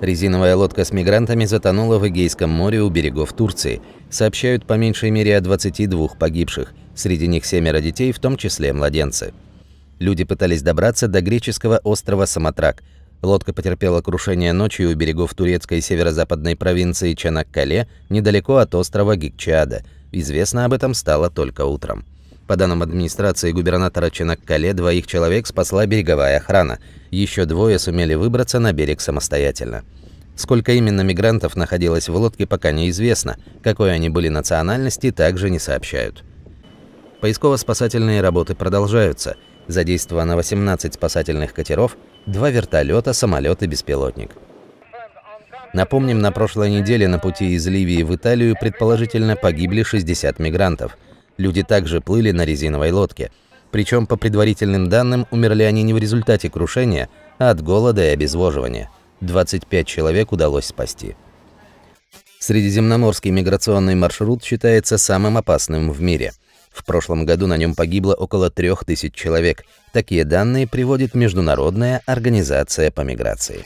Резиновая лодка с мигрантами затонула в Эгейском море у берегов Турции. Сообщают по меньшей мере о 22 погибших, среди них семеро детей, в том числе младенцы. Люди пытались добраться до греческого острова Самотрак. Лодка потерпела крушение ночью у берегов турецкой северо-западной провинции Чанаккале, недалеко от острова Гикчада. Известно об этом стало только утром. По данным администрации губернатора Чанаккале, двоих человек спасла береговая охрана. Еще двое сумели выбраться на берег самостоятельно. Сколько именно мигрантов находилось в лодке, пока неизвестно. Какой они были национальности, также не сообщают. Поисково-спасательные работы продолжаются. Задействовано 18 спасательных катеров, два вертолета, самолет и беспилотник. Напомним, на прошлой неделе на пути из Ливии в Италию предположительно погибли 60 мигрантов – Люди также плыли на резиновой лодке. Причем, по предварительным данным, умерли они не в результате крушения, а от голода и обезвоживания. 25 человек удалось спасти. Средиземноморский миграционный маршрут считается самым опасным в мире. В прошлом году на нем погибло около 3000 человек. Такие данные приводит Международная организация по миграции.